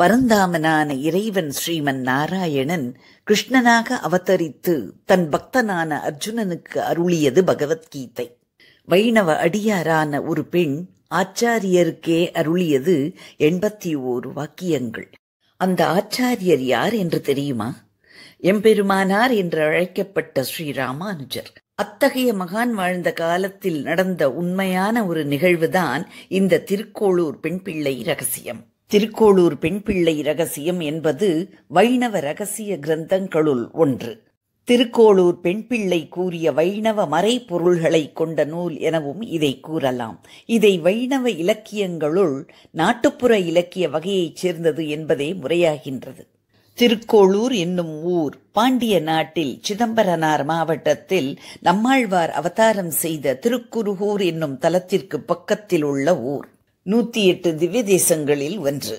பரந்தாமனான இறைவன் ஸ்ரீமன் நாராயணன் கிருஷ்ணனாக அவதரித்து தன் பக்தனான அர்ஜுனனுக்கு அருளியது பகவத்கீதை வைணவ அடியாரான ஒரு பெண் ஆச்சாரியருக்கே அருளியது எண்பத்தி ஓரு வாக்கியங்கள் அந்த ஆச்சாரியர் யார் என்று தெரியுமா எம்பெருமானார் என்று அழைக்கப்பட்ட ஸ்ரீ ராமானுஜர் அத்தகைய மகான் வாழ்ந்த காலத்தில் நடந்த உண்மையான ஒரு நிகழ்வுதான் இந்த திருக்கோளூர் பெண் பிள்ளை ரகசியம் திருக்கோளூர் பெண் பிள்ளை ரகசியம் என்பது வைணவ ரகசிய கிரந்தங்களுள் ஒன்று திருக்கோளூர் பெண் பிள்ளை கூறிய வைணவ மறை பொருள்களை கொண்ட நூல் எனவும் இதை கூறலாம் இதை வைணவ இலக்கியங்களுள் நாட்டுப்புற இலக்கிய வகையைச் சேர்ந்தது என்பதே முறையாகின்றது திருக்கோளூர் என்னும் ஊர் பாண்டிய நாட்டில் சிதம்பரனார் மாவட்டத்தில் நம்மாழ்வார் அவதாரம் செய்த திருக்குருகூர் என்னும் தலத்திற்கு பக்கத்தில் உள்ள ஊர் நூத்தி எட்டு திவ்ய தேசங்களில் ஒன்று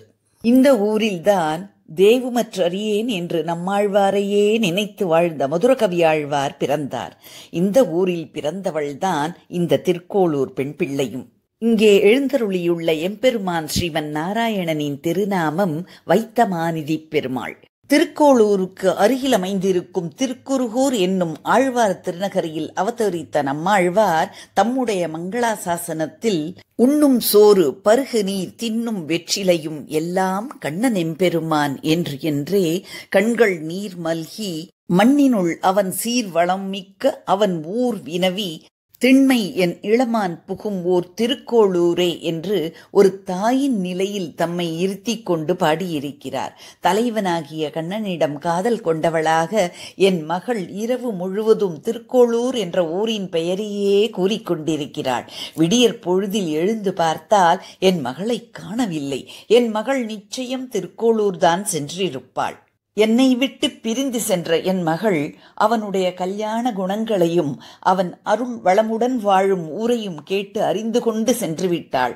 இந்த ஊரில்தான் தேவுமற்றறியேன் என்று நம்மாழ்வாரையே நினைத்து வாழ்ந்த மதுரகவியாழ்வார் பிறந்தார் இந்த ஊரில் பிறந்தவள்தான் இந்த திருக்கோளூர் பெண் பிள்ளையும் இங்கே எழுந்தருளியுள்ள எம்பெருமான் ஸ்ரீமன் நாராயணனின் திருநாமம் வைத்தமாநிதி பெருமாள் திருக்கோளூருக்கு அருகில் அமைந்திருக்கும் திருக்குறுகூர் என்னும் ஆழ்வார் திருநகரியில் அவதரித்த நம்மாழ்வார் தம்முடைய மங்களாசாசனத்தில் உண்ணும் சோறு பருகு நீர் தின்னும் வெற்றிலையும் எல்லாம் கண்ணன் எம்பெருமான் என்று என்றே கண்கள் நீர் மல்கி மண்ணினுள் அவன் சீர்வளம் மிக்க அவன் ஊர் வினவி திண்மை என் இளமான் புகும் ஓர் திருக்கோளூரே என்று ஒரு தாயின் நிலையில் தம்மை இருத்தி கொண்டு பாடியிருக்கிறார் தலைவனாகிய கண்ணனிடம் காதல் கொண்டவளாக என் மகள் இரவு முழுவதும் திருக்கோளூர் என்ற ஊரின் பெயரையே கூறிக்கொண்டிருக்கிறாள் விடியற் பொழுதில் எழுந்து பார்த்தால் என் மகளை காணவில்லை என் மகள் நிச்சயம் திருக்கோளூர் தான் சென்றிருப்பாள் என்னை விட்டு பிரிந்து சென்ற என் மகள் அவனுடைய கல்யாண குணங்களையும் அவன் அருள் வளமுடன் வாழும் ஊரையும் கேட்டு அறிந்து கொண்டு சென்று விட்டாள்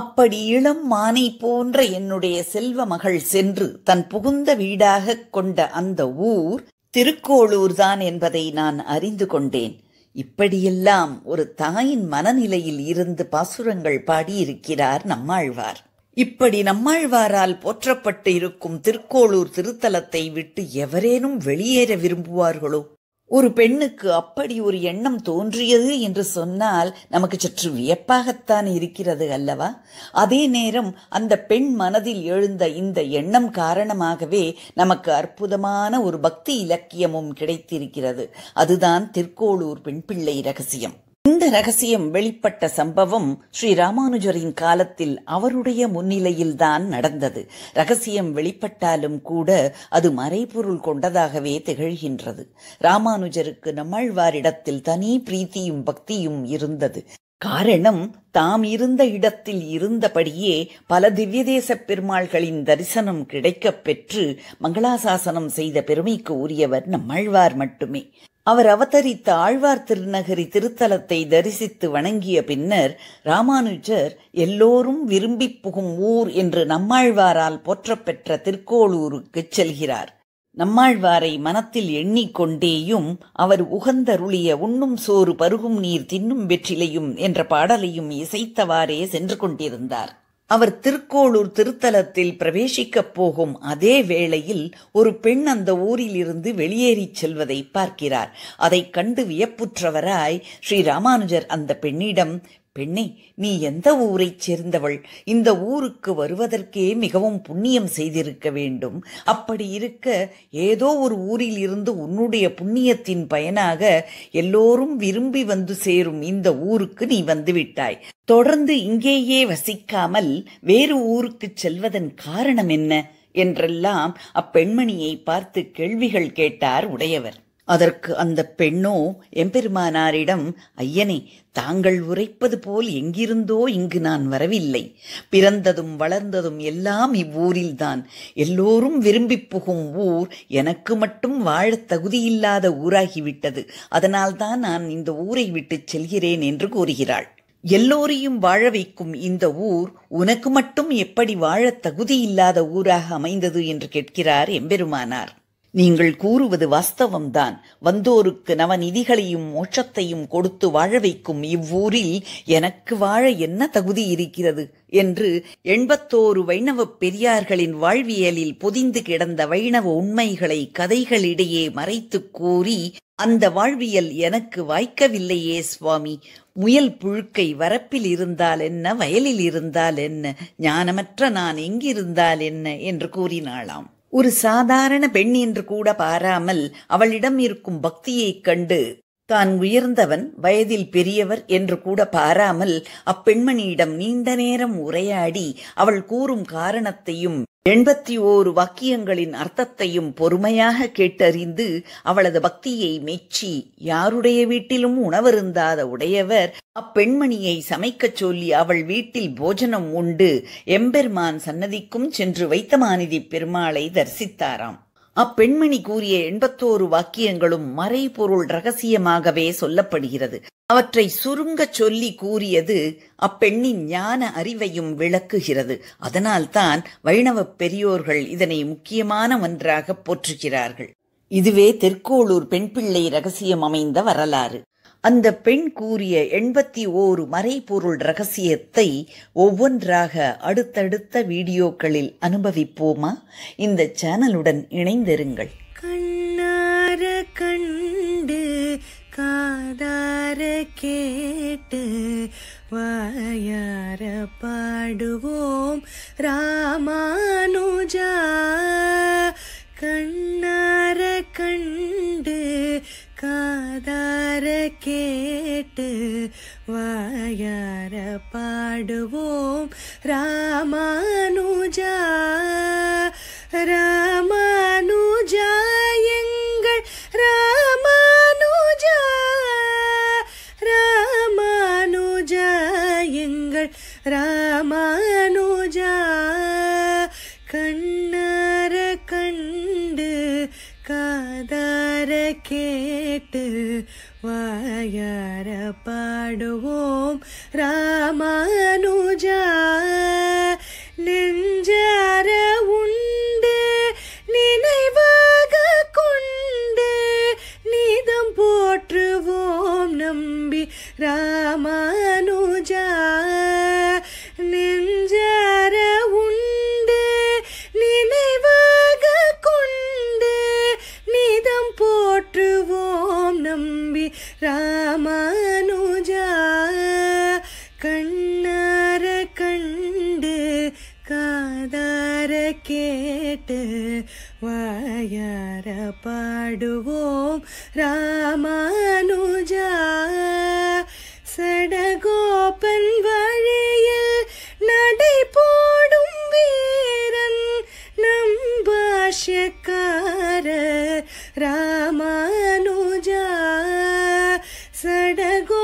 அப்படி இளம் மானை போன்ற என்னுடைய செல்வ மகள் சென்று தன் புகுந்த வீடாகக் கொண்ட அந்த ஊர் திருக்கோளூர்தான் என்பதை நான் அறிந்து கொண்டேன் இப்படியெல்லாம் ஒரு தாயின் மனநிலையில் இருந்து பாசுரங்கள் பாடியிருக்கிறார் நம்மாழ்வார் இப்படி நம்மாழ்வாரால் போற்றப்பட்டு இருக்கும் திருக்கோளூர் திருத்தலத்தை விட்டு எவரேனும் வெளியேற விரும்புவார்களோ ஒரு பெண்ணுக்கு அப்படி ஒரு எண்ணம் தோன்றியது என்று சொன்னால் நமக்கு சற்று வியப்பாகத்தான் இருக்கிறது அல்லவா அதே நேரம் அந்த பெண் மனதில் எழுந்த இந்த எண்ணம் காரணமாகவே நமக்கு அற்புதமான ஒரு பக்தி இலக்கியமும் கிடைத்திருக்கிறது அதுதான் திருக்கோளூர் பெண் பிள்ளை ரகசியம் இந்த ரகசியம் வெளிப்பட்ட சம்பவம் ஸ்ரீ ராமானுஜரின் காலத்தில் அவருடைய முன்னிலையில்தான் நடந்தது ரகசியம் வெளிப்பட்டாலும் கூட அது மறைபொருள் கொண்டதாகவே திகழ்கின்றது ராமானுஜருக்கு நம்மாழ்வாரிடத்தில் தனி பிரீத்தியும் பக்தியும் இருந்தது காரணம் தாம் இருந்த இடத்தில் இருந்தபடியே பல திவ்ய தேசப் பெருமாள்களின் தரிசனம் கிடைக்கப் பெற்று மங்களாசாசனம் செய்த பெருமைக்கு உரியவர் நம்மாழ்வார் மட்டுமே அவர் அவதரித்த ஆழ்வார் திருநகரி திருத்தலத்தை தரிசித்து வணங்கிய பின்னர் ராமானுஜர் எல்லோரும் விரும்பி புகும் ஊர் என்று நம்மாழ்வாரால் போற்றப்பெற்ற திருக்கோளூருக்குச் செல்கிறார் நம்மாழ்வாரை மனத்தில் எண்ணிக்கொண்டேயும் அவர் உகந்தருளிய உண்ணும் சோறு பருகும் நீர் தின்னும் வெற்றிலையும் என்ற பாடலையும் இசைத்தவாறே சென்று கொண்டிருந்தார் அவர் திருக்கோளூர் திருத்தலத்தில் பிரவேசிக்கப் போகும் அதே வேளையில் ஒரு பெண் அந்த ஊரிலிருந்து வெளியேறிச் செல்வதை பார்க்கிறார் அதைக் கண்டு வியப்புற்றவராய் ஸ்ரீ ராமானுஜர் அந்த பெண்ணிடம் பெண்ணே நீ எந்த ஊரைச் சேர்ந்தவள் இந்த ஊருக்கு வருவதற்கே மிகவும் புண்ணியம் செய்திருக்க வேண்டும் அப்படி இருக்க ஏதோ ஒரு ஊரில் இருந்து உன்னுடைய புண்ணியத்தின் பயனாக எல்லோரும் விரும்பி வந்து சேரும் இந்த ஊருக்கு நீ வந்துவிட்டாய் தொடர்ந்து இங்கேயே வசிக்காமல் வேறு ஊருக்குச் செல்வதன் காரணம் என்ன என்றெல்லாம் அப்பெண்மணியை பார்த்து கேள்விகள் கேட்டார் உடையவர் அதற்கு அந்த பெண்ணோ எம்பெருமானாரிடம் ஐயனே தாங்கள் உரைப்பது போல் எங்கிருந்தோ இங்கு நான் வரவில்லை பிறந்ததும் வளர்ந்ததும் எல்லாம் இவ்வூரில்தான் எல்லோரும் விரும்பி புகும் ஊர் எனக்கு மட்டும் வாழத் தகுதியில்லாத ஊராகிவிட்டது அதனால்தான் நான் இந்த ஊரை விட்டுச் செல்கிறேன் என்று கூறுகிறாள் எல்லோரையும் வாழ வைக்கும் இந்த ஊர் உனக்கு மட்டும் எப்படி வாழத் தகுதியில்லாத ஊராக அமைந்தது என்று கேட்கிறார் எம்பெருமானார் நீங்கள் கூறுவது வாஸ்தவம்தான் வந்தோருக்கு நவநிதிகளையும் மோட்சத்தையும் கொடுத்து வாழ வைக்கும் இவ்வூரில் எனக்கு வாழ என்ன தகுதி இருக்கிறது என்று எண்பத்தோரு வைணவ பெரியார்களின் வாழ்வியலில் பொதிந்து கிடந்த வைணவ உண்மைகளை கதைகளிடையே மறைத்து கூறி அந்த வாழ்வியல் எனக்கு வாய்க்கவில்லையே சுவாமி முயல் புழுக்கை வரப்பில் இருந்தால் என்ன வயலில் இருந்தால் என்ன ஞானமற்ற நான் எங்கிருந்தால் என்ன என்று கூறினாளாம் ஒரு சாதாரண பெண் என்று கூட பாராமல் அவளிடம் இருக்கும் பக்தியைக் கண்டு தான் உயர்ந்தவன் வயதில் பெரியவர் என்று கூட பாராமல் அப்பெண்மணியிடம் நீண்ட நேரம் உரையாடி அவள் கூறும் காரணத்தையும் எண்பத்தி ஓரு வாக்கியங்களின் அர்த்தத்தையும் பொறுமையாக கேட்டறிந்து அவளது பக்தியை மெச்சி யாருடைய வீட்டிலும் உணவருந்தாத உடையவர் அப்பெண்மணியை சமைக்கச் சொல்லி அவள் வீட்டில் போஜனம் உண்டு எம்பெருமான் சன்னதிக்கும் சென்று வைத்தமானிதி பெருமாளை தரிசித்தாராம் அப்பெண்மணி கூறிய எண்பத்தோரு வாக்கியங்களும் மறைபொருள் ரகசியமாகவே சொல்லப்படுகிறது அவற்றை சுருங்கச் சொல்லி கூறியது அப்பெண்ணின் ஞான அறிவையும் விளக்குகிறது அதனால்தான் வைணவப் பெரியோர்கள் இதனை முக்கியமான ஒன்றாக போற்றுகிறார்கள் இதுவே தெற்கோளூர் பெண் பிள்ளை ரகசியம் அமைந்த வரலாறு அந்த பெண் கூறிய எண்பத்தி ஓரு மறைபொருள் ரகசியத்தை ஒவ்வொன்றாக அடுத்தடுத்த வீடியோக்களில் அனுபவிப்போமா இந்த சேனலுடன் இணைந்திருங்கள் கண்ணார கண்டு காதார கேட்டு வாயார பாடுவோம் ராமானுஜா கண் கேட்டு வாயார பாடுவோம் ராமானுஜா ராமானுஜா எங்கள் ராமானுஜா ராமானுஜா எங்கள் ராமானுஜா கண்ணார கண்டு காதார கேட்டு வா பாடுவோம் ராமானுஜா ராமானுஜா சடகோபன் வழியில் நடை போடும் வீரன் நம் பாஷ்யக்காரர் ராமானுஜா சடகோ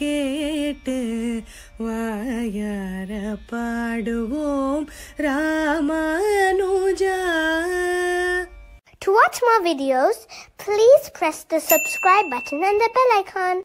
கேட்டு வாயார பாடுவோம் Ramanuja To watch more videos, please press the subscribe button and the bell icon.